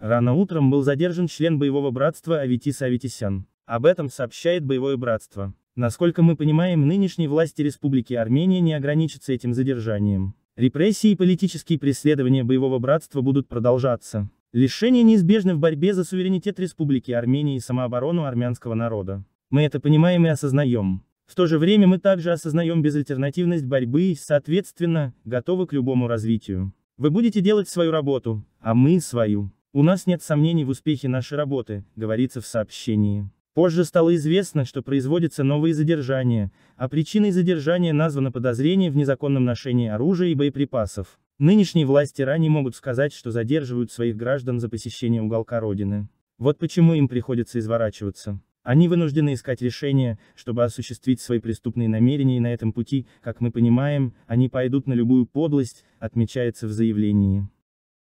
Рано утром был задержан член боевого братства Аветис Аветисян. Об этом сообщает боевое братство. Насколько мы понимаем, нынешней власти Республики Армения не ограничится этим задержанием. Репрессии и политические преследования боевого братства будут продолжаться. Лишение неизбежно в борьбе за суверенитет Республики Армения и самооборону армянского народа. Мы это понимаем и осознаем. В то же время мы также осознаем безальтернативность борьбы и, соответственно, готовы к любому развитию. Вы будете делать свою работу, а мы свою. У нас нет сомнений в успехе нашей работы, говорится в сообщении. Позже стало известно, что производятся новые задержания, а причиной задержания названо подозрение в незаконном ношении оружия и боеприпасов. Нынешние власти ранее могут сказать, что задерживают своих граждан за посещение уголка Родины. Вот почему им приходится изворачиваться. Они вынуждены искать решения, чтобы осуществить свои преступные намерения и на этом пути, как мы понимаем, они пойдут на любую подлость, отмечается в заявлении.